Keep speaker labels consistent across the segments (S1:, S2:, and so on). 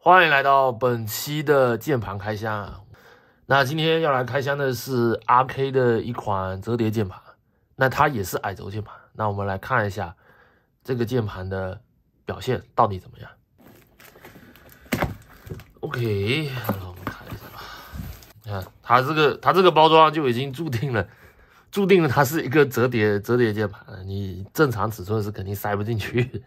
S1: 欢迎来到本期的键盘开箱。那今天要来开箱的是 RK 的一款折叠键盘，那它也是矮轴键盘。那我们来看一下这个键盘的表现到底怎么样。OK，我们看一下吧。你看它这个，它这个包装就已经注定了，注定了它是一个折叠折叠键盘。你正常尺寸是肯定塞不进去。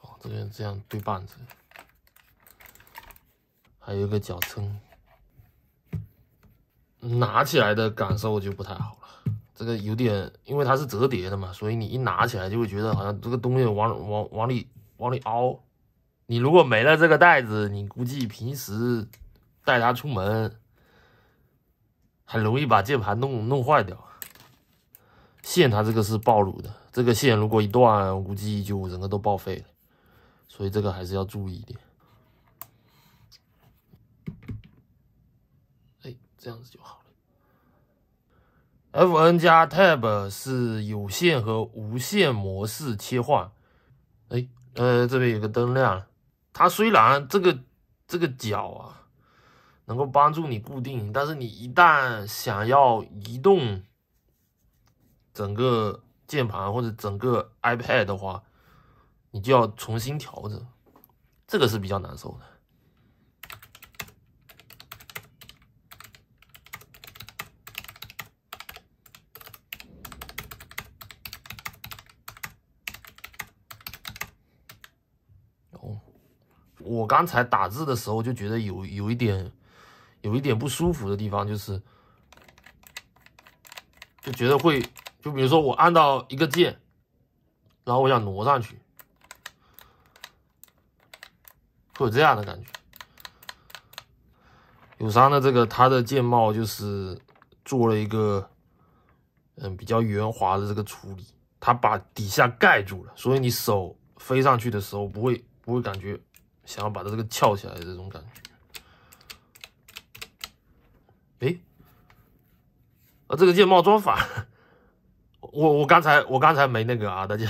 S1: 哦，这边这样对半子，还有一个脚撑，拿起来的感受就不太好了。这个有点，因为它是折叠的嘛，所以你一拿起来就会觉得好像这个东西往往往里往里凹。你如果没了这个袋子，你估计平时带它出门，很容易把键盘弄弄坏掉。线它这个是暴露的，这个线如果一断，估计就整个都报废了。所以这个还是要注意一点。哎，这样子就好了。Fn 加 Tab 是有线和无线模式切换。哎，呃，这边有个灯亮。它虽然这个这个脚啊能够帮助你固定，但是你一旦想要移动整个键盘或者整个 iPad 的话，你就要重新调整，这个是比较难受的。我刚才打字的时候就觉得有有一点，有一点不舒服的地方，就是就觉得会，就比如说我按到一个键，然后我想挪上去，会有这样的感觉。友商的这个它的键帽就是做了一个，嗯，比较圆滑的这个处理，它把底下盖住了，所以你手飞上去的时候不会不会感觉。想要把它这个翘起来的这种感觉，哎，啊，这个键帽装反，我我刚才我刚才没那个啊，大家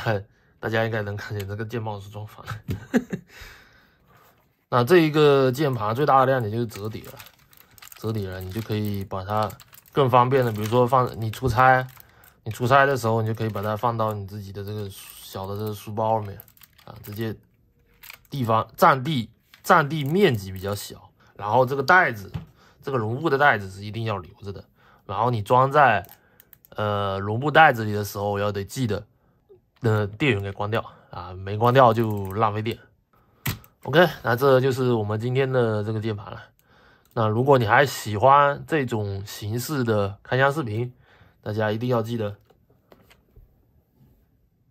S1: 大家应该能看见这个键帽是装反。那这一个键盘最大的亮点就是折叠了，折叠了，你就可以把它更方便的，比如说放你出差，你出差的时候，你就可以把它放到你自己的这个小的这个书包里面啊，直接。地方占地占地面积比较小，然后这个袋子，这个绒布的袋子是一定要留着的。然后你装在，呃，绒布袋子里的时候，要得记得，呃，电源给关掉啊，没关掉就浪费电。OK，那这就是我们今天的这个键盘了。那如果你还喜欢这种形式的开箱视频，大家一定要记得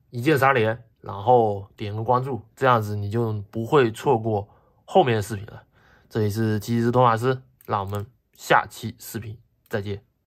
S1: 一键三连。然后点个关注，这样子你就不会错过后面的视频了。这里是基斯托马斯，让我们下期视频再见。